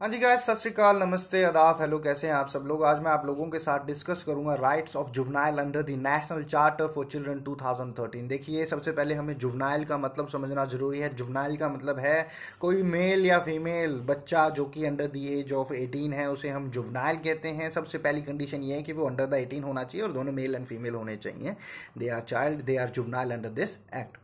हाँ जी गाय सत श्रीकाल नमस्ते अदाफ हेलो कैसे हैं आप सब लोग आज मैं आप लोगों के साथ डिस्कस करूंगा rights of juvenile under the national charter for children 2013 देखिए सबसे पहले हमें जुवनाइल का मतलब समझना ज़रूरी है जुवनाइल का मतलब है कोई मेल या फीमेल बच्चा जो कि under the age of eighteen है उसे हम जुवनाइल कहते हैं सबसे पहली कंडीशन ये है कि वो अंडर द एटीन होना चाहिए और दोनों मेल एंड फीमेल होने चाहिए they are child they are juvenile under this act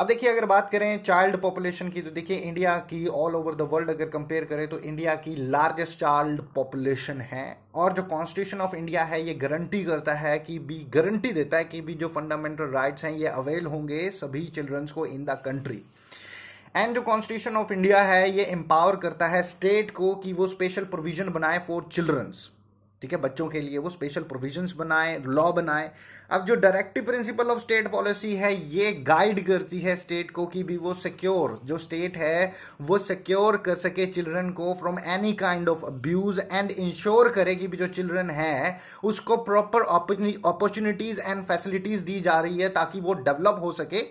अब देखिए अगर बात करें चाइल्ड पॉपुलेशन की तो देखिए इंडिया की ऑल ओवर द वर्ल्ड अगर कंपेयर करें तो इंडिया की लार्जेस्ट चाइल्ड पॉपुलेशन है और जो कॉन्स्टिट्यूशन ऑफ इंडिया है ये गारंटी करता है कि भी गारंटी देता है कि भी जो फंडामेंटल राइट्स हैं ये अवेल होंगे सभी चिल्ड्रंस को इन द कंट्री एंड जो कॉन्स्टिट्यूशन ऑफ इंडिया है ये एम्पावर करता है स्टेट को कि वो स्पेशल प्रोविजन बनाए फॉर चिल्ड्रंस ठीक है बच्चों के लिए वो स्पेशल प्रोविजंस बनाए लॉ बनाए अब जो directive principle of state policy है ये गाइड करती है स्टेट को कि भी वो सिक्योर जो स्टेट है वो सिक्योर कर सके चिल्ड्रन को from any kind of abuse and ensure करे कि भी जो चिल्ड्रन है उसको प्रॉपर अपॉर्चुनिटीज एंड फैसिलिटीज दी जा रही है ताकि वो डेवलप हो सके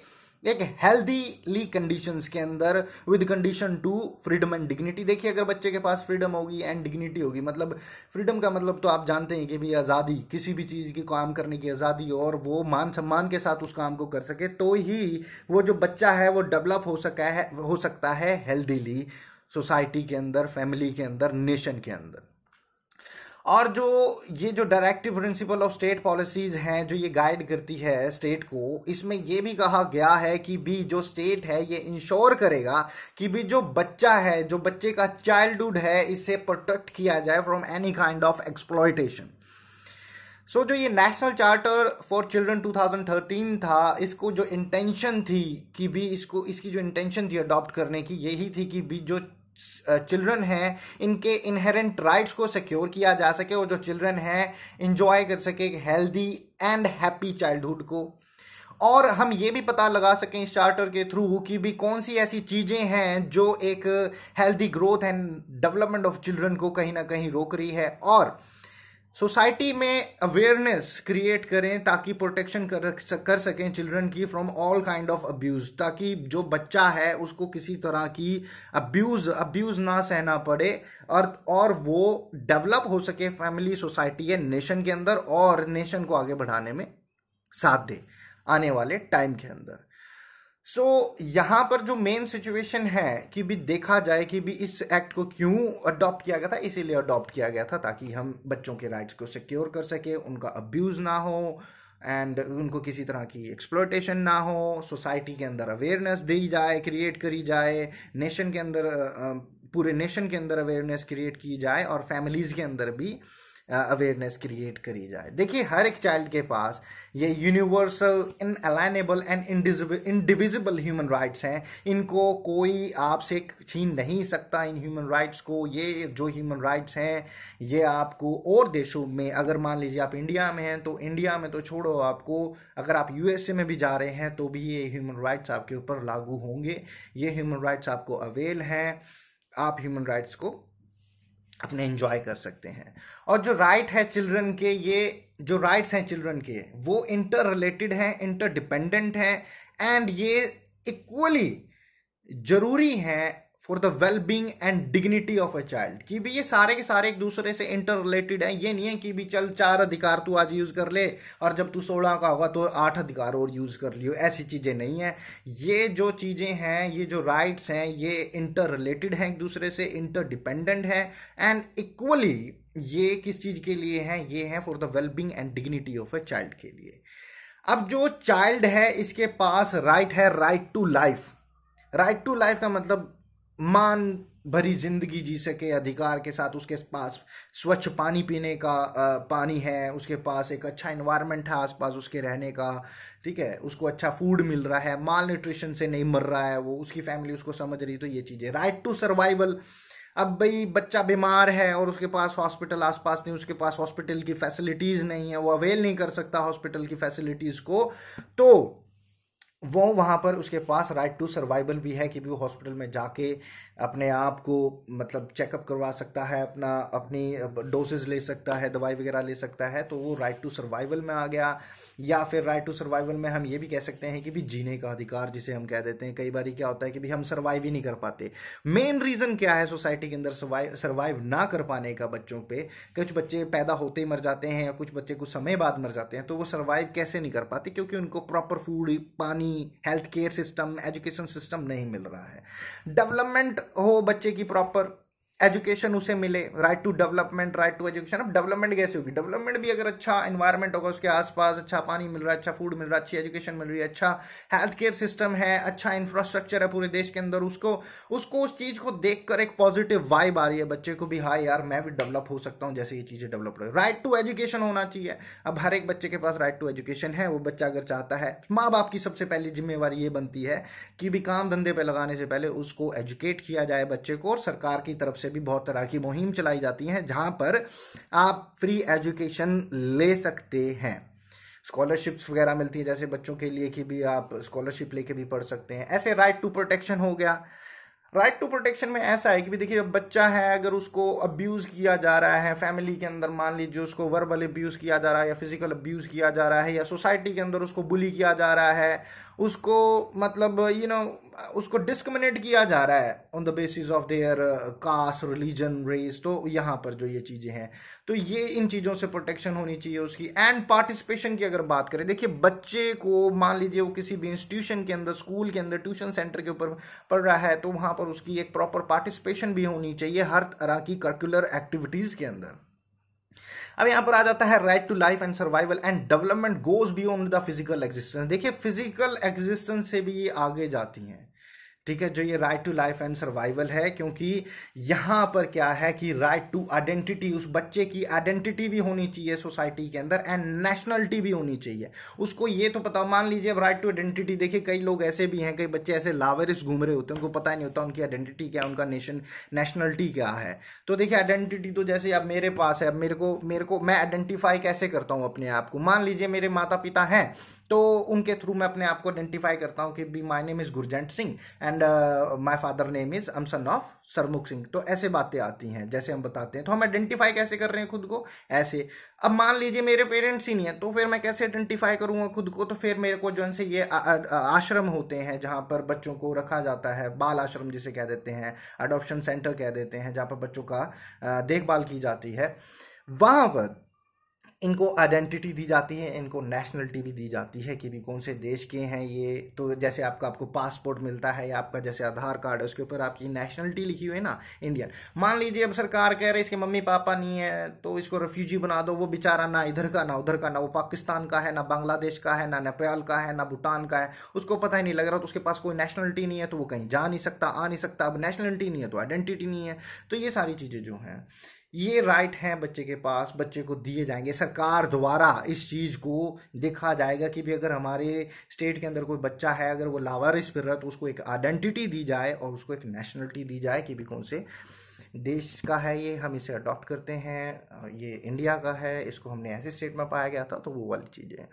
एक हेल्दीली कंडीशन के अंदर with condition to freedom and dignity देखिए अगर बच्चे के पास फ्रीडम होगी एंड डिग्निटी होगी मतलब फ्रीडम का मतलब तो आप जानते हैं कि भाई आज़ादी किसी भी चीज़ की काम करने की आज़ादी और वो मान सम्मान के साथ उस काम को कर सके तो ही वो जो बच्चा है वो डेवलप हो सका है हो सकता है हेल्दीली सोसाइटी के अंदर फैमिली के अंदर नेशन के अंदर और जो ये जो directive principle of state policies हैं जो ये गाइड करती है स्टेट को इसमें ये भी कहा गया है कि भी जो स्टेट है ये इंश्योर करेगा कि भी जो बच्चा है जो बच्चे का चाइल्डहुड है इसे प्रोटेक्ट किया जाए from any kind of exploitation so जो ये नेशनल चार्टर फॉर चिल्ड्रन 2013 था इसको जो इंटेंशन थी कि भी इसको इसकी जो इंटेंशन थी अडॉप्ट करने की यही थी कि भी जो चिल्ड्रन हैं इनके इनहेरेंट राइट्स को सिक्योर किया जा सके और जो चिल्ड्रन हैं इंजॉय कर सके हेल्दी एंड हैप्पी चाइल्डहुड को और हम ये भी पता लगा सकें इस चार्टर के थ्रू कि भी कौन सी ऐसी चीज़ें हैं जो एक healthy growth and development of children को कहीं ना कहीं रोक रही है और सोसाइटी में अवेयरनेस क्रिएट करें ताकि प्रोटेक्शन कर कर सकें चिल्ड्रन की from all kind of abuse ताकि जो बच्चा है उसको किसी तरह की अब्यूज़ अब्यूज़ ना सहना पड़े और और वो डेवलप हो सके फैमिली सोसाइटी या नेशन के अंदर और नेशन को आगे बढ़ाने में साथ दे आने वाले टाइम के अंदर सो so, यहाँ पर जो मेन सिचुएशन है कि भी देखा जाए कि भी इस एक्ट को क्यों अडॉप्ट किया गया था इसीलिए अडॉप्ट किया गया था ताकि हम बच्चों के राइट्स को सिक्योर कर सके उनका अब्यूज़ ना हो एंड उनको किसी तरह की एक्सप्लोटेशन ना हो सोसाइटी के अंदर अवेयरनेस दी जाए क्रिएट करी जाए नेशन के अंदर पूरे नेशन के अंदर अवेयरनेस क्रिएट की जाए और फैमिलीज़ के अंदर भी अवेयरनेस क्रिएट करी जाए देखिए हर एक चाइल्ड के पास ये universal inalienable and indivisible human rights हैं इनको कोई आपसे छीन नहीं सकता इन ह्यूमन राइट्स को ये जो ह्यूमन राइट्स हैं ये आपको और देशों में अगर मान लीजिए आप इंडिया में हैं तो इंडिया में तो छोड़ो आपको अगर आप यूएसए में भी जा रहे हैं तो भी ये ह्यूमन राइट्स आपके ऊपर लागू होंगे ये ह्यूमन राइट्स आपको अवेल हैं आप ह्यूमन राइट्स को अपने इंजॉय कर सकते हैं और जो राइट है चिल्ड्रन के ये जो राइट्स हैं चिल्ड्रन के वो इंटर रिलेटेड हैं इंटर डिपेंडेंट हैं एंड ये इक्वली ज़रूरी हैं for the well being and dignity of a child कि भी ये सारे के सारे एक दूसरे से इंटर रिलेटेड हैं ये नहीं है कि भी चल चार अधिकार तू आज यूज़ कर ले और जब तू सोलह का होगा तो आठ अधिकार और यूज़ कर लियो ऐसी चीज़ें नहीं है ये जो चीज़ें हैं ये जो राइट्स हैं ये इंटर रिलेटेड हैं एक दूसरे से इंटर डिपेंडेंट हैं एंड इक्वली ये किस चीज़ के लिए हैं ये हैं for the well being and dignity of a child के लिए अब जो चाइल्ड है इसके पास राइट right है right to life right to life का मतलब मान भरी जिंदगी जी सके अधिकार के साथ उसके पास स्वच्छ पानी पीने का आ, पानी है उसके पास एक अच्छा इन्वायरमेंट है आसपास उसके रहने का ठीक है उसको अच्छा फूड मिल रहा है माल न्यूट्रिशन से नहीं मर रहा है वो उसकी फैमिली उसको समझ रही तो ये चीज़ें राइट टू सर्वाइवल अब भाई बच्चा बीमार है और उसके पास हॉस्पिटल आसपास नहीं उसके पास हॉस्पिटल की फैसिलिटीज़ नहीं है वो अवेल नहीं कर सकता हॉस्पिटल की फैसिलिटीज़ को तो वो वहाँ पर उसके पास राइट टू सर्वाइवल भी है कि भी वो हॉस्पिटल में जाके अपने आप को मतलब चेकअप करवा सकता है अपना अपनी डोसेज ले सकता है दवाई वगैरह ले सकता है तो वो राइट टू सर्वाइवल में आ गया या फिर राइट टू सर्वाइवल में हम ये भी कह सकते हैं कि भी जीने का अधिकार जिसे हम कह देते हैं कई बार क्या होता है कि भी हम सर्वाइव ही नहीं कर पाते मेन रीज़न क्या है सोसाइटी के अंदर सर्वाइव सर्वाइव ना कर पाने का बच्चों पर कुछ बच्चे पैदा होते ही मर जाते हैं या कुछ बच्चे कुछ समय बाद मर जाते हैं तो वो सर्वाइव कैसे नहीं कर पाते क्योंकि उनको प्रॉपर फूड पानी health care system education system नहीं मिल रहा है डेवलपमेंट हो बच्चे की प्रॉपर एजुकेशन उसे मिले right to development right to education अब डेवलपमेंट कैसे होगी डेवलपमेंट भी अगर अच्छा इन्वायरमेंट होगा उसके आसपास अच्छा पानी मिल रहा है अच्छा फूड मिल रहा है अच्छी एजुकेशन मिल रही है अच्छा हेल्थ केयर सिस्टम है अच्छा इंफ्रास्ट्रक्चर है पूरे देश के अंदर उसको उसको उस चीज़ को देखकर एक पॉजिटिव वाइब आ रही है बच्चे को भी हाँ यार मैं भी डेवलप हो सकता हूँ जैसे ये चीज़ें डेवलप हो राइट टू एजुकेशन होना चाहिए अब हर एक बच्चे के पास राइट टू एजुकेशन है वो बच्चा अगर चाहता है माँ बाप की सबसे पहली जिम्मेवारी ये बनती है कि भी काम धंधे पर लगाने से पहले उसको एजुकेट किया जाए बच्चे को और सरकार की तरफ से से भी बहुत तरह की मुहिम चलाई जाती हैं जहाँ पर आप फ्री एजुकेशन ले सकते हैं स्कॉलरशिप्स वगैरह मिलती है जैसे बच्चों के लिए कि भी आप स्कॉलरशिप लेके भी पढ़ सकते हैं ऐसे राइट टू प्रोटेक्शन हो गया राइट टू प्रोटेक्शन में ऐसा है कि भी देखिए बच्चा है अगर उसको अब्यूज़ किया जा रहा है फैमिली के अंदर मान लीजिए उसको वर्बल अब्यूज़ किया जा रहा है या फिजिकल अब्यूज़ किया जा रहा है या सोसाइटी के अंदर उसको बुली किया जा रहा है उसको मतलब यू you नो know, उसको डिस्क्रिमिनेट किया जा रहा है on the basis of their caste religion race तो यहाँ पर जो ये चीज़ें हैं तो ये इन चीज़ों से प्रोटेक्शन होनी चाहिए उसकी एंड पार्टिसिपेशन की अगर बात करें देखिए बच्चे को मान लीजिए वो किसी भी इंस्टीट्यूशन के अंदर स्कूल के अंदर ट्यूशन सेंटर के ऊपर पढ़ रहा है तो वहाँ पर उसकी एक प्रॉपर पार्टिसिपेशन भी होनी चाहिए हर तरह की करिकुलर एक्टिविटीज़ के अंदर अब यहां पर आ जाता है right to life and survival and development goes beyond the physical existence देखिए फिजिकल एग्जिस्टेंस से भी ये आगे जाती हैं ठीक है जो ये right to life and survival है क्योंकि यहाँ पर क्या है कि राइट टू आइडेंटिटी उस बच्चे की आइडेंटिटी भी होनी चाहिए सोसाइटी के अंदर एंड नेशनलिटी भी होनी चाहिए उसको ये तो पता मान लीजिए अब राइट टू आइडेंटिटी देखिए कई लोग ऐसे भी हैं कई बच्चे ऐसे लावरिस घूम रहे होते हैं उनको पता ही नहीं होता उनकी आइडेंटिटी क्या उनका नेशन नेशनलिटी क्या है तो देखिए आइडेंटिटी तो जैसे अब मेरे पास है अब मेरे को मेरे को मैं आइडेंटिफाई कैसे करता हूँ अपने आप को मान लीजिए मेरे माता पिता हैं तो उनके थ्रू मैं अपने आप को आइडेंटिफाई करता हूँ कि be my name is Gurjant Singh and my father name is am son of Sarmukh Singh तो ऐसे बातें आती हैं जैसे हम बताते हैं तो हम आइडेंटिफाई कैसे कर रहे हैं खुद को ऐसे अब मान लीजिए मेरे पेरेंट्स ही नहीं है तो फिर मैं कैसे आइडेंटिफाई करूँगा खुद को तो फिर मेरे को जो है ये आ, आ, आ, आश्रम होते हैं जहाँ पर बच्चों को रखा जाता है बाल आश्रम जिसे कह देते हैं अडोप्शन सेंटर कह देते हैं जहाँ पर बच्चों का देखभाल की जाती है वहाँ पर इनको आइडेंटिटी दी जाती है इनको नेशनलिटी भी दी जाती है कि भी कौन से देश के हैं ये तो जैसे आपका आपको पासपोर्ट मिलता है या आपका जैसे आधार कार्ड है उसके ऊपर आपकी नेशनलिटी लिखी हुई है ना इंडियन मान लीजिए अब सरकार कह रही है इसके मम्मी पापा नहीं है तो इसको रेफ्यूजी बना दो वो बेचारा ना इधर का ना उधर का ना वो पाकिस्तान का है ना बांग्लादेश का है ना नेपाल का है ना भूटान का है उसको पता ही नहीं लग रहा तो उसके पास कोई नेशनलिटी नहीं है तो वो कहीं जा नहीं सकता आ नहीं सकता अब नेशनलिटी नहीं है तो आइडेंटिटी नहीं है तो ये सारी चीज़ें जो हैं ये राइट हैं बच्चे के पास बच्चे को दिए जाएंगे सरकार द्वारा इस चीज़ को देखा जाएगा कि भी अगर हमारे स्टेट के अंदर कोई बच्चा है अगर वो लावारिस फिर रहा तो उसको एक आइडेंटिटी दी जाए और उसको एक नेशनलिटी दी जाए कि भी कौन से देश का है ये हम इसे अडॉप्ट करते हैं ये इंडिया का है इसको हमने ऐसे स्टेट में पाया गया था तो वो वाली चीज़ें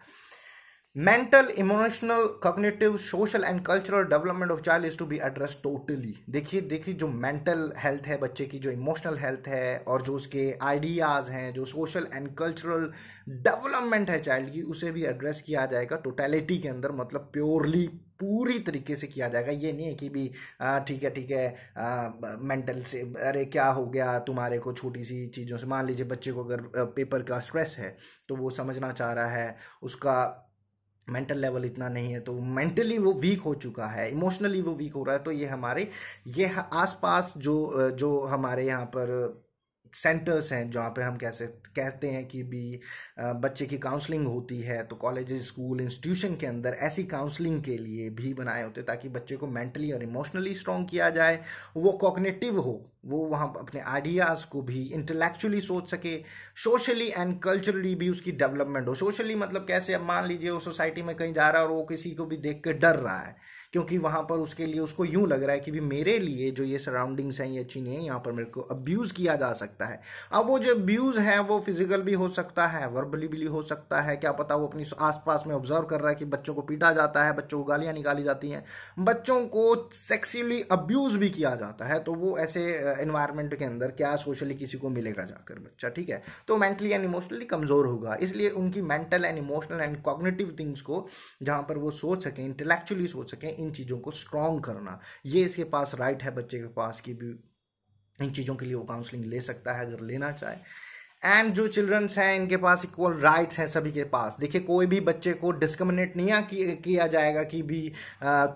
mental emotional cognitive social and cultural development of child is to be address totally देखिए देखिए जो मेंटल हेल्थ है बच्चे की जो इमोशनल हेल्थ है और जो उसके आइडियाज़ हैं जो सोशल एंड कल्चरल डेवलपमेंट है चाइल्ड की उसे भी एड्रेस किया जाएगा टोटेलिटी के अंदर मतलब प्योरली पूरी तरीके से किया जाएगा ये नहीं है कि भी ठीक है ठीक है मेंटल से अरे क्या हो गया तुम्हारे को छोटी सी चीज़ों से मान लीजिए बच्चे को अगर पेपर का स्ट्रेस है तो वो समझना चाह रहा है उसका मेंटल लेवल इतना नहीं है तो मेंटली वो वीक हो चुका है इमोशनली वो वीक हो रहा है तो ये हमारे ये आसपास जो जो हमारे यहाँ पर सेंटर्स हैं जहाँ पे हम कैसे कहते हैं कि भी बच्चे की काउंसलिंग होती है तो कॉलेज स्कूल इंस्टीट्यूशन के अंदर ऐसी काउंसलिंग के लिए भी बनाए होते हैं ताकि बच्चे को मेंटली और इमोशनली स्ट्रॉन्ग किया जाए वो कॉग्नेटिव हो वो वहाँ अपने आइडियाज़ को भी इंटेलेक्चुअली सोच सके सोशली एंड कल्चरली भी उसकी डेवलपमेंट हो सोशली मतलब कैसे अब मान लीजिए वो सोसाइटी में कहीं जा रहा है और वो किसी को भी देख के डर रहा है क्योंकि वहाँ पर उसके लिए उसको यूँ लग रहा है कि भी मेरे लिए जो ये सराउंडिंग्स हैं ये अच्छी नहीं है यहाँ पर मेरे को अब्यूज़ किया जा सकता है अब वो जो अब्यूज़ है वो फिजिकल भी हो सकता है वर्बली भी हो सकता है क्या पता वो अपनी आसपास में ऑब्जर्व कर रहा है कि बच्चों को पीटा जाता है बच्चों को गालियाँ निकाली जाती हैं बच्चों को सेक्सुअली अब्यूज़ भी किया जाता है तो वो ऐसे इन्वायरमेंट के अंदर क्या सोशली किसी को मिलेगा जाकर बच्चा ठीक है तो मेंटली एंड इमोशनली कमज़ोर होगा इसलिए उनकी mental and emotional and cognitive things को जहाँ पर वो सोच सकें इंटेलेक्चुअली सोच सकें इन चीज़ों को स्ट्रॉन्ग करना ये इसके पास राइट है बच्चे के पास कि भी इन चीज़ों के लिए वो काउंसलिंग ले सकता है अगर लेना चाहे एंड जो चिल्ड्रंस हैं इनके पास इक्वल राइट्स हैं सभी के पास देखिए कोई भी बच्चे को डिस्क्रमिनेट नहीं किया जाएगा कि भी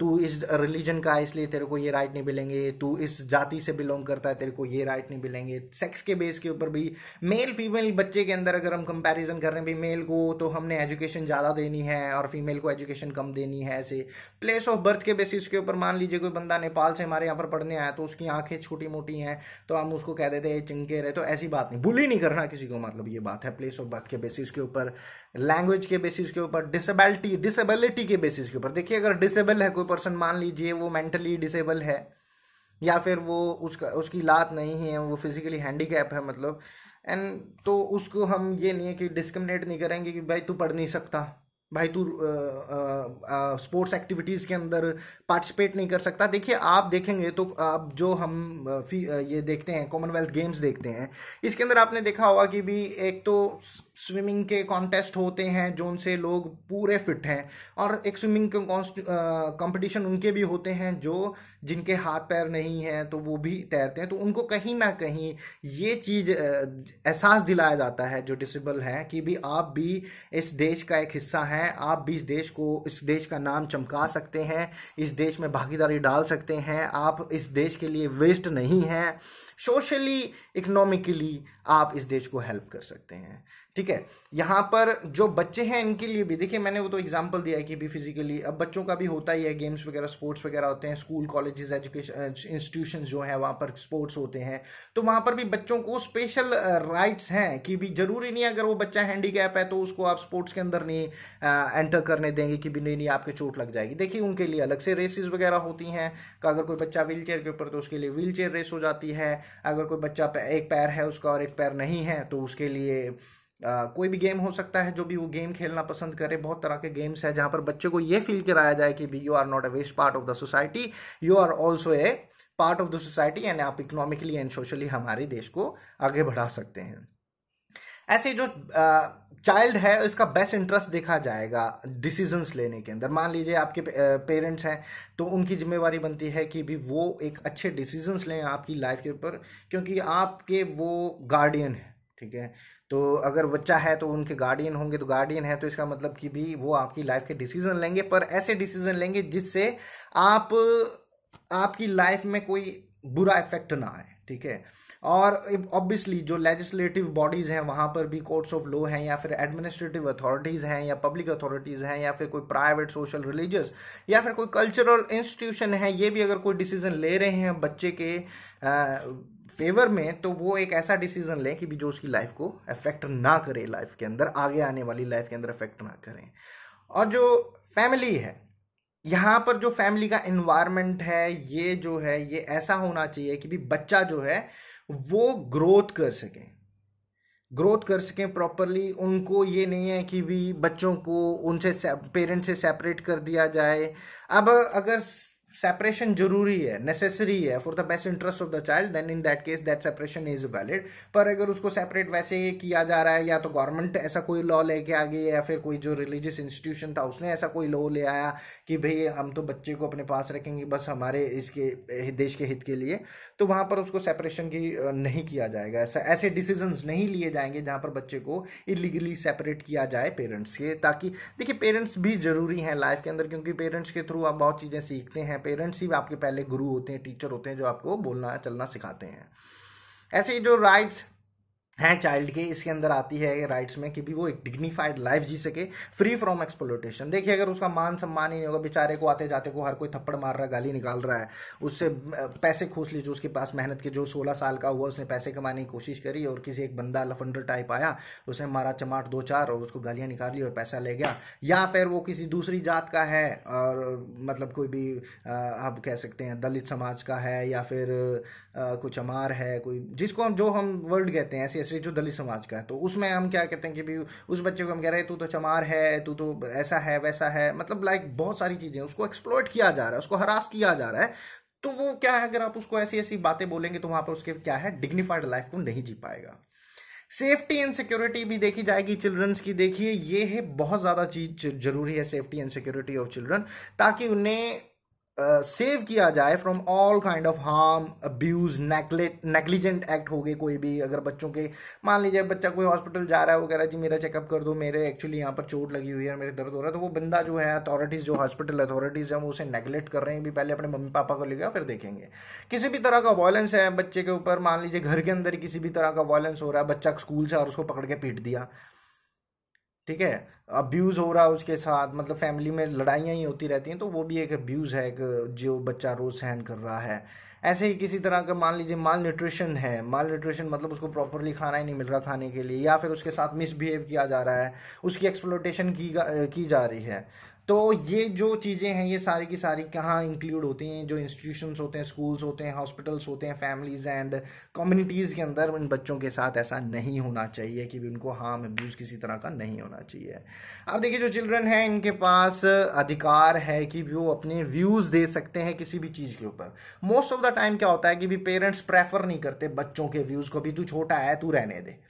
तू इस रिलीजन का इसलिए तेरे को ये राइट नहीं मिलेंगे तू इस जाति से बिलोंग करता है तेरे को ये राइट नहीं मिलेंगे सेक्स के बेस के ऊपर भी मेल फीमेल बच्चे के अंदर अगर हम कंपेरिजन कर रहे हैं भी मेल को तो हमने एजुकेशन ज़्यादा देनी है और फीमेल को एजुकेशन कम देनी है ऐसे प्लेस ऑफ बर्थ के बेसिस के ऊपर मान लीजिए कोई बंदा नेपाल से हमारे यहाँ पर पढ़ने आया तो उसकी आंखें छोटी मोटी हैं तो हम उसको कह देते हैं चिंके रहे तो ऐसी बात नहीं बुली नहीं करना किसी को मतलब ये बात है प्लेस ऑफ बर्थ के बेसिस के ऊपर लैंग्वेज के बेसिस के ऊपर डिसेबिलिटी डिसेबिलिटी के बेसिस के ऊपर देखिए अगर डिसेबल है कोई पर्सन मान लीजिए वो मेंटली डिसेबल है या फिर वो उसका उसकी लात नहीं है वो फिजिकली हैंडीकैप है मतलब एंड तो उसको हम ये नहीं है कि डिस्क्रिमिनेट नहीं करेंगे कि भाई तू पढ़ नहीं सकता भाई तू स्पोर्ट्स एक्टिविटीज़ के अंदर पार्टिसिपेट नहीं कर सकता देखिए आप देखेंगे तो आप जो हम फी ये देखते हैं कॉमनवेल्थ गेम्स देखते हैं इसके अंदर आपने देखा होगा कि भी एक तो स्विमिंग के कॉन्टेस्ट होते हैं जो उनसे लोग पूरे फिट हैं और एक स्विमिंग कॉम्पिटिशन उनके भी होते हैं जो जिनके हाथ पैर नहीं हैं तो वो भी तैरते हैं तो उनको कहीं ना कहीं ये चीज़ एहसास दिलाया जाता है जो डिसेबल हैं कि भी आप भी इस देश का एक हिस्सा हैं है आप भी इस देश को इस देश का नाम चमका सकते हैं इस देश में भागीदारी डाल सकते हैं आप इस देश के लिए वेस्ट नहीं हैं सोशली इकनॉमिकली आप इस देश को हेल्प कर सकते हैं ठीक है यहाँ पर जो बच्चे हैं इनके लिए भी देखिए मैंने वो तो एग्जाम्पल दिया है कि भी फिजिकली अब बच्चों का भी होता ही है गेम्स वगैरह स्पोर्ट्स वगैरह होते हैं स्कूल कॉलेजेस एजुकेशन इंस्टीट्यूशन जो हैं वहाँ पर स्पोर्ट्स होते हैं तो वहाँ पर भी बच्चों को स्पेशल राइट्स हैं कि भी जरूरी नहीं अगर वो बच्चा हैंडी है तो उसको आप स्पोर्ट्स के अंदर नहीं एंटर करने देंगे कि भी नहीं नहीं आपके चोट लग जाएगी देखिए उनके लिए अलग से रेसेस वगैरह होती हैं अगर कोई बच्चा व्हील के ऊपर तो उसके लिए व्हील रेस हो जाती है अगर कोई बच्चा एक पैर है उसका और एक पैर नहीं है तो उसके लिए आ, कोई भी गेम हो सकता है जो भी वो गेम खेलना पसंद करे बहुत तरह के गेम्स हैं जहाँ पर बच्चे को ये फील कराया जाए कि भी you are not a waste part of the society you are also a part of the society यानी आप इकोनॉमिकली एंड सोशली हमारे देश को आगे बढ़ा सकते हैं ऐसे जो आ, चाइल्ड है इसका बेस्ट इंटरेस्ट देखा जाएगा डिसीजंस लेने के अंदर मान लीजिए आपके पेरेंट्स हैं तो उनकी जिम्मेवारी बनती है कि भी वो एक अच्छे डिसीजंस लें आपकी लाइफ के ऊपर क्योंकि आपके वो गार्डियन है ठीक है तो अगर बच्चा है तो उनके गार्डियन होंगे तो गार्डियन है तो इसका मतलब कि भी वो आपकी लाइफ के डिसीजन लेंगे पर ऐसे डिसीजन लेंगे जिससे आप आपकी लाइफ में कोई बुरा इफेक्ट ना आए ठीक है और ऑब्वियसली जो लेजिस्लेटिव बॉडीज़ हैं वहाँ पर भी कोर्ट्स ऑफ लॉ हैं या फिर एडमिनिस्ट्रेटिव अथॉरिटीज़ हैं या पब्लिक अथॉरिटीज़ हैं या फिर कोई प्राइवेट सोशल रिलीजियस या फिर कोई कल्चरल इंस्टीट्यूशन है ये भी अगर कोई डिसीजन ले रहे हैं बच्चे के फेवर में तो वो एक ऐसा डिसीजन लें कि भी जो उसकी लाइफ को अफेक्ट ना करे लाइफ के अंदर आगे आने वाली लाइफ के अंदर अफेक्ट ना करें और जो फैमिली है यहाँ पर जो फैमिली का इन्वायरमेंट है ये जो है ये ऐसा होना चाहिए कि भी बच्चा जो है वो ग्रोथ कर सके ग्रोथ कर सकें प्रॉपरली उनको ये नहीं है कि भी बच्चों को उनसे पेरेंट्स से सेपरेट कर दिया जाए अब अगर सेपरेशन जरूरी है नेसेसरी है for the best interest of the child then in that case that separation is valid पर अगर उसको सेपरेट वैसे किया जा रहा है या तो गवर्नमेंट ऐसा कोई लॉ लेके आ गई या फिर कोई जो रिलीजियस इंस्टीट्यूशन था उसने ऐसा कोई लॉ ले आया कि भाई हम तो बच्चे को अपने पास रखेंगे बस हमारे इसके देश के हित के लिए तो वहाँ पर उसको सेपरेशन की नहीं किया जाएगा ऐसा ऐसे डिसीजन नहीं लिए जाएंगे जहाँ पर बच्चे को इलीगली सेपरेट किया जाए पेरेंट्स के ताकि देखिए पेरेंट्स भी ज़रूरी हैं लाइफ के अंदर क्योंकि पेरेंट्स के थ्रू आप बहुत चीज़ें सीखते हैं हैं पेरेंट्स ही आपके पहले गुरु होते हैं टीचर होते हैं जो आपको बोलना चलना सिखाते हैं ऐसे जो राइट्स हैं चाइल्ड के इसके अंदर आती है राइट्स में कि भी वो एक डिग्निफाइड लाइफ जी सके फ्री फ्रॉम एक्सप्लोटेशन देखिए अगर उसका मान सम्मान ही नहीं होगा बेचारे को आते जाते को हर कोई थप्पड़ मार रहा है गाली निकाल रहा है उससे पैसे खोस ली जो उसके पास मेहनत के जो सोलह साल का हुआ उसने पैसे कमाने की कोशिश करी और किसी एक बंदा लफंडर टाइप आया उसने मारा चमाट दो चार और उसको गालियाँ निकाल ली और पैसा ले गया या फिर वो किसी दूसरी जात का है और मतलब कोई भी आप कह सकते हैं दलित समाज का है या फिर कुछ अमार है कोई जिसको हम जो हम वर्ल्ड कहते हैं ऐसे स्पेशली जो दलित समाज का है तो उसमें हम क्या कहते हैं कि भी उस बच्चे को हम कह रहे हैं तू तो चमार है तू तो ऐसा है वैसा है मतलब लाइक बहुत सारी चीज़ें उसको एक्सप्लोइट किया जा रहा है उसको हरास किया जा रहा है तो वो क्या है अगर आप उसको ऐसी ऐसी बातें बोलेंगे तो वहाँ पर उसके क्या है डिग्निफाइड लाइफ को नहीं जी पाएगा सेफ्टी एंड सिक्योरिटी भी देखी जाएगी चिल्ड्रंस की देखिए ये है बहुत ज़्यादा चीज़ जरूरी है safety and security of children ताकि उन्हें सेव किया जाए from all kind of harm abuse neglect negligent act हो गए कोई भी अगर बच्चों के मान लीजिए बच्चा कोई हॉस्पिटल जा रहा है वो कह रहा है जी मेरा चेकअप कर दो मेरे एक्चुअली यहाँ पर चोट लगी हुई है मेरे दर्द हो रहा है तो वो बंदा जो है अथॉरिटीज़ जो हॉस्पिटल अथॉरिटीज़ हैं वो उसे नेग्लेक्ट कर रहे हैं भी पहले अपने मम्मी पापा को लेगा फिर देखेंगे किसी भी तरह का वॉयलेंस है बच्चे के ऊपर मान लीजिए घर के अंदर किसी भी तरह का वॉयलेंस हो रहा है बच्चा स्कूल से और उसको पकड़ के पीट दिया ठीक है अब्यूज़ हो रहा है उसके साथ मतलब फैमिली में लड़ाइयाँ ही होती रहती हैं तो वो भी एक अब्यूज़ है एक जो बच्चा रोज़ सहन कर रहा है ऐसे ही किसी तरह का मान लीजिए माल न्यूट्रिशन है माल न्यूट्रिशन मतलब उसको प्रॉपरली खाना ही नहीं मिल रहा खाने के लिए या फिर उसके साथ मिसबिहेव किया जा रहा है उसकी एक्सप्लोटेशन की की जा रही है तो ये जो चीज़ें हैं ये सारी की सारी कहाँ इंक्लूड होती हैं जो इंस्टीट्यूशन होते हैं स्कूल्स होते हैं हॉस्पिटल्स होते हैं फैमिलीज एंड कम्युनिटीज़ के अंदर उन बच्चों के साथ ऐसा नहीं होना चाहिए कि उनको हार्म अब्यूज़ किसी तरह का नहीं होना चाहिए अब देखिए जो चिल्ड्रन हैं इनके पास अधिकार है कि वो अपने व्यूज़ दे सकते हैं किसी भी चीज़ के ऊपर मोस्ट ऑफ द टाइम क्या होता है कि भी पेरेंट्स प्रेफर नहीं करते बच्चों के व्यूज़ को भी तू छोटा है तू रहने दे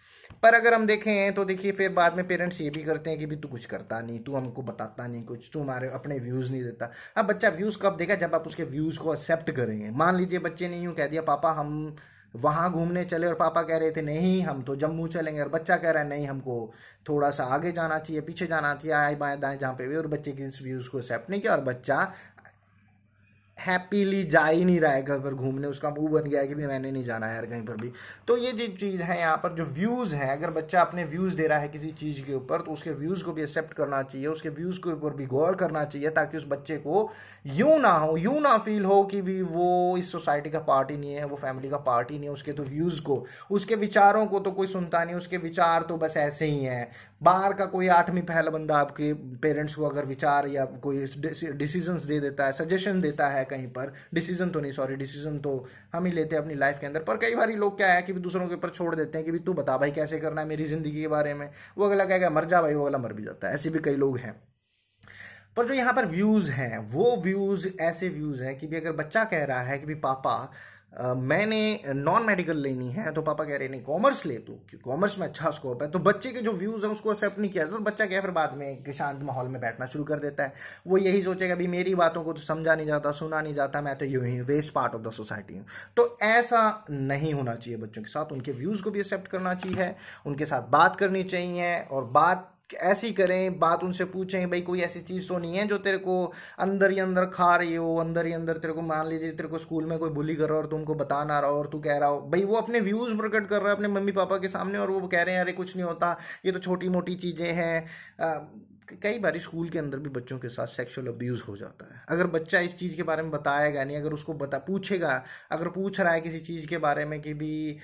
पर अगर हम देखें तो देखिए फिर बाद में पेरेंट्स ये भी करते हैं कि भी तू कुछ करता नहीं तू हमको बताता नहीं कुछ तू हमारे अपने व्यूज़ नहीं देता अब बच्चा व्यूज़ कब देगा जब आप उसके व्यूज़ को एक्सेप्ट करेंगे मान लीजिए बच्चे ने यूँ कह दिया पापा हम वहाँ घूमने चले और पापा कह रहे थे नहीं हम तो जम्मू चलेंगे और बच्चा कह रहा है नहीं हमको थोड़ा सा आगे जाना चाहिए पीछे जाना चाहिए आए बाएँ दाएँ जहाँ पे भी और बच्चे के इस व्यूज़ को एक्सेप्ट नहीं किया और बच्चा हैप्पीली जा ही नहीं रहा है घर पर घूमने उसका मुंह बन गया है कि भाई मैंने नहीं जाना है यार कहीं पर भी तो ये जो चीज़ है यहाँ पर जो व्यूज़ हैं अगर बच्चा अपने व्यूज़ दे रहा है किसी चीज़ के ऊपर तो उसके व्यूज़ को भी एक्सेप्ट करना चाहिए उसके व्यूज़ के ऊपर भी गौर करना चाहिए ताकि उस बच्चे को यूँ ना हो यूँ ना फील हो कि भी वो इस सोसाइटी का पार्ट ही नहीं है वो फैमिली का पार्ट ही नहीं है उसके तो व्यूज़ को उसके विचारों को तो कोई सुनता नहीं उसके विचार तो बस ऐसे ही हैं बाहर का कोई आठवीं पहला बंदा आपके पेरेंट्स को अगर विचार या कोई डिसीजंस दे देता है सजेशन देता है कहीं पर डिसीजन तो नहीं सॉरी डिसीजन तो हम ही लेते हैं अपनी लाइफ के अंदर पर कई बार लोग क्या है कि दूसरों के ऊपर छोड़ देते हैं कि भी तू बता भाई कैसे करना है मेरी ज़िंदगी के बारे में वो अगला कहेगा मर जा भाई वो अगला मर भी जाता है ऐसे भी कई लोग हैं पर जो यहाँ पर व्यूज़ हैं वो व्यूज़ ऐसे व्यूज़ हैं कि भी अगर बच्चा कह रहा है कि भी पापा मैंने नॉन मेडिकल लेनी है तो पापा कह रहे नहीं कॉमर्स ले तू कॉमर्स में अच्छा स्कोप है तो बच्चे के जो व्यूज़ हैं उसको एक्सेप्ट नहीं किया जाता तो बच्चा क्या फिर बाद में एक शांत माहौल में बैठना शुरू कर देता है वो यही सोचेगा अभी मेरी बातों को तो समझा नहीं जाता सुना नहीं जाता मैं तो यू ही waste part of the society हूँ तो ऐसा नहीं होना चाहिए बच्चों के साथ उनके व्यूज़ को भी एक्सेप्ट करना चाहिए उनके साथ बात करनी चाहिए और बात ऐसी करें बात उनसे पूछें भाई कोई ऐसी चीज़ तो नहीं है जो तेरे को अंदर ही अंदर खा रही हो अंदर ही अंदर तेरे को मान लीजिए तेरे को स्कूल में कोई बुली कर रहा हो और तुमको बता ना रहा हो और तू कह रहा हो भाई वो अपने व्यूज़ प्रकट कर रहा है अपने मम्मी पापा के सामने और वो कह रहे हैं अरे कुछ नहीं होता ये तो छोटी मोटी चीज़ें हैं कई बार स्कूल के अंदर भी बच्चों के साथ सेक्सुअल अब्यूज़ हो जाता है अगर बच्चा इस चीज़ के बारे में बताएगा नहीं अगर उसको बता पूछेगा अगर पूछ रहा है किसी चीज़ के बारे में कि भी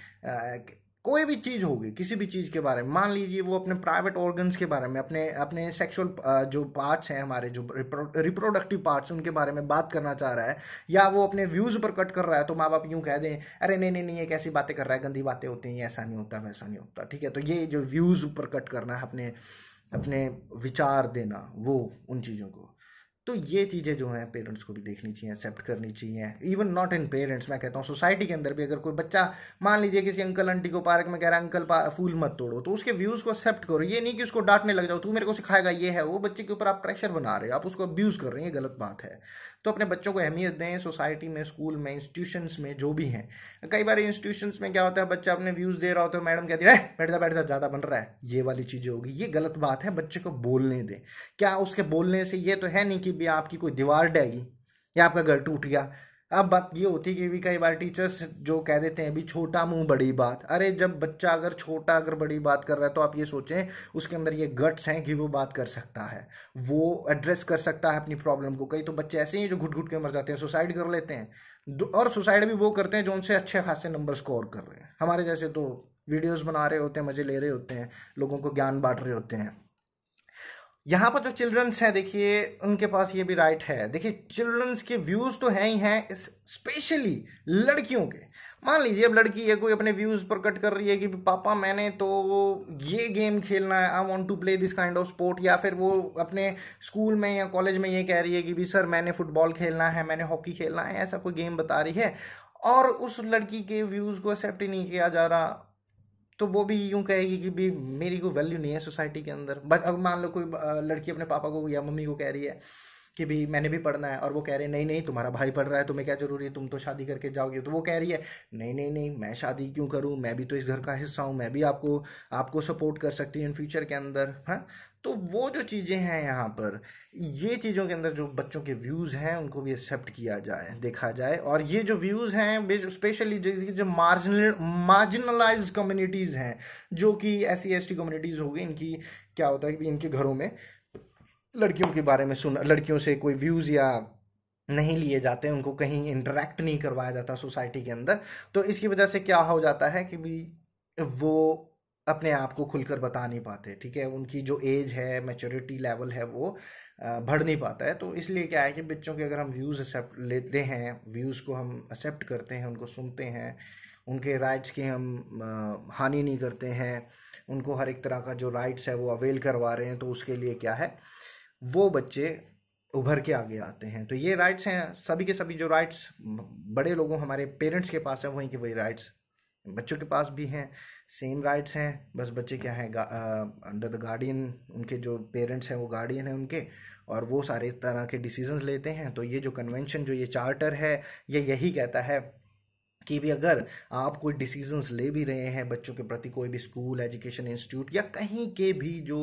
कोई भी चीज़ होगी किसी भी चीज़ के बारे में मान लीजिए वो अपने प्राइवेट ऑर्गन्स के बारे में अपने अपने सेक्सुअल जो पार्ट्स हैं हमारे जो रिप्रोडक्टिव पार्ट्स उनके बारे में बात करना चाह रहा है या वो अपने व्यूज़ पर कट कर रहा है तो माँ बाप यूँ कह दें अरे नहीं नहीं नहीं ये कैसी बातें कर रहा है गंदी बातें होती हैं ऐसा नहीं होता वैसा नहीं होता ठीक है तो ये जो व्यूज़ पर कट करना है अपने अपने विचार देना वो उन चीज़ों को तो ये चीज़ें जो हैं पेरेंट्स को भी देखनी चाहिए एक्सेप्ट करनी चाहिए इवन नॉट इन पेरेंट्स मैं कहता हूँ सोसाइटी के अंदर भी अगर कोई बच्चा मान लीजिए किसी अंकल आंटी को पार्क में कह रहा है अंकल फूल मत तोड़ो तो उसके व्यूज़ को एक्सेप्ट करो ये नहीं कि उसको डांटने लग जाओ तू मेरे को सिखाएगा ये है वो बच्चे के ऊपर आप प्रेशर बना रहे हो आप उसको अब्यूज़ कर रहे हैं ये गलत बात है तो अपने बच्चों को अहमियत दें सोसाइटी में स्कूल में इंस्टीट्यूशंस में जो भी हैं कई बार इंस्टीट्यूशंस में क्या होता है बच्चा अपने व्यूज़ दे रहा होता है मैडम कहती है बैठ जा बैठ जा ज़्यादा बन रहा है ये वाली चीज़ें होगी ये गलत बात है बच्चे को बोलने दें क्या उसके बोलने से ये तो है नहीं कि भी आपकी कोई दीवार डेगी या आपका घर टूट गया अब बात ये होती है कि भी कई बार टीचर्स जो कह देते हैं भी छोटा मुंह बड़ी बात अरे जब बच्चा अगर छोटा अगर बड़ी बात कर रहा है तो आप ये सोचें उसके अंदर ये गट्स हैं कि वो बात कर सकता है वो एड्रेस कर सकता है अपनी प्रॉब्लम को कई तो बच्चे ऐसे ही जो घुट घुट के मर जाते हैं सुसाइड कर लेते हैं और सुसाइड भी वो करते हैं जो उनसे अच्छे खासे नंबर स्कोर कर रहे हैं हमारे जैसे तो वीडियोज़ बना रहे होते हैं मज़े ले रहे होते हैं लोगों को ज्ञान बांट रहे होते हैं यहाँ पर जो चिल्ड्रंस हैं देखिए उनके पास ये भी राइट है देखिए चिल्ड्रंस के व्यूज़ तो हैं ही हैं स्पेशली लड़कियों के मान लीजिए अब लड़की है कोई अपने व्यूज़ पर कट कर रही है कि पापा मैंने तो ये गेम खेलना है I want to play this kind of sport या फिर वो अपने स्कूल में या कॉलेज में ये कह रही है कि भी सर मैंने फुटबॉल खेलना है मैंने हॉकी खेलना है ऐसा कोई गेम बता रही है और उस लड़की के व्यूज़ को एक्सेप्ट ही नहीं किया जा रहा तो वो भी यूँ कहेगी कि भी मेरी कोई वैल्यू नहीं है सोसाइटी के अंदर बस अब मान लो कोई लड़की अपने पापा को या मम्मी को कह रही है कि भाई मैंने भी पढ़ना है और वो कह रहे हैं नहीं नहीं तुम्हारा भाई पढ़ रहा है तुम्हें क्या ज़रूरी है तुम तो शादी करके जाओगे तो वो कह रही है नहीं नहीं नहीं मैं शादी क्यों करूँ मैं भी तो इस घर का हिस्सा हूँ मैं भी आपको आपको सपोर्ट कर सकती हूँ इन फ्यूचर के अंदर हाँ तो वो जो चीज़ें हैं यहाँ पर ये चीज़ों के अंदर जो बच्चों के व्यूज़ हैं उनको भी एक्सेप्ट किया जाए देखा जाए और ये जो व्यूज़ हैं स्पेशली जो मार्जिनल मार्जिनलाइज कम्युनिटीज़ हैं जो कि ऐसी एस टी कम्युनिटीज़ हो गई इनकी क्या होता है कि इनके घरों में लड़कियों के बारे में सुन लड़कियों से कोई व्यूज़ या नहीं लिए जाते उनको कहीं इंटरेक्ट नहीं करवाया जाता सोसाइटी के अंदर तो इसकी वजह से क्या हो जाता है कि भी वो अपने आप को खुलकर बता नहीं पाते ठीक है उनकी जो एज है मेचोरिटी लेवल है वो बढ़ नहीं पाता है तो इसलिए क्या है कि बच्चों के अगर हम व्यूज़ एक्सेप्ट लेते हैं व्यूज़ को हम एक्सेप्ट करते हैं उनको सुनते हैं उनके राइट्स की हम हानि नहीं करते हैं उनको हर एक तरह का जो राइट्स है वो अवेल करवा रहे हैं तो उसके लिए क्या है वो बच्चे उभर के आगे आते हैं तो ये राइट्स हैं सभी के सभी जो राइट्स बड़े लोगों हमारे पेरेंट्स के पास है वहीं के वही राइट्स बच्चों के पास भी हैं सेम राइट्स हैं बस बच्चे क्या हैं अंडर द गार्डियन उनके जो पेरेंट्स हैं वो गार्डियन हैं उनके और वो सारे तरह के डिसीजंस लेते हैं तो ये जो कन्वेंशन जो ये चार्टर है ये यही कहता है कि भी अगर आप कोई डिसीजंस ले भी रहे हैं बच्चों के प्रति कोई भी स्कूल एजुकेशन इंस्टीट्यूट या कहीं के भी जो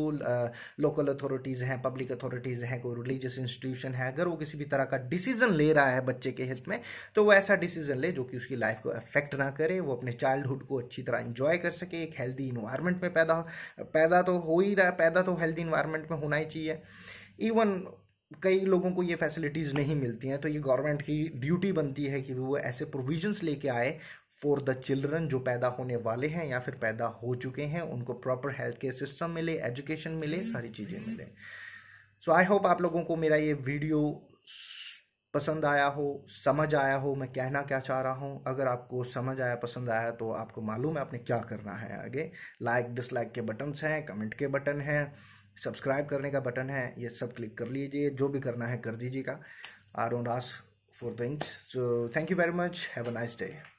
लोकल अथॉरिटीज़ हैं पब्लिक अथॉरिटीज़ हैं कोई रिलीजियस इंस्टीट्यूशन है अगर वो किसी भी तरह का डिसीजन ले रहा है बच्चे के हित में तो वो ऐसा डिसीजन ले जो कि उसकी लाइफ को अफेक्ट ना करे वो अपने चाइल्डहुड को अच्छी तरह इंजॉय कर सके एक हेल्दी इन्वायरमेंट में पैदा पैदा तो हो ही रहा पैदा तो हेल्दी इन्वायरमेंट में होना ही चाहिए इवन कई लोगों को ये फैसिलिटीज़ नहीं मिलती हैं तो ये गवर्नमेंट की ड्यूटी बनती है कि वो ऐसे प्रोविजंस लेके आए फॉर द चिल्ड्रन जो पैदा होने वाले हैं या फिर पैदा हो चुके हैं उनको प्रॉपर हेल्थ केयर सिस्टम मिले एजुकेशन मिले हम्म। सारी चीज़ें मिले सो आई होप आप लोगों को मेरा ये वीडियो पसंद आया हो समझ आया हो मैं कहना क्या चाह रहा हूँ अगर आपको समझ आया पसंद आया तो आपको मालूम है आपने क्या करना है आगे लाइक डिसलाइक के बटन्स हैं कमेंट के बटन हैं सब्सक्राइब करने का बटन है ये सब क्लिक कर लीजिए जो भी करना है कर दीजिएगा or don't ask for things so thank you very much have a nice day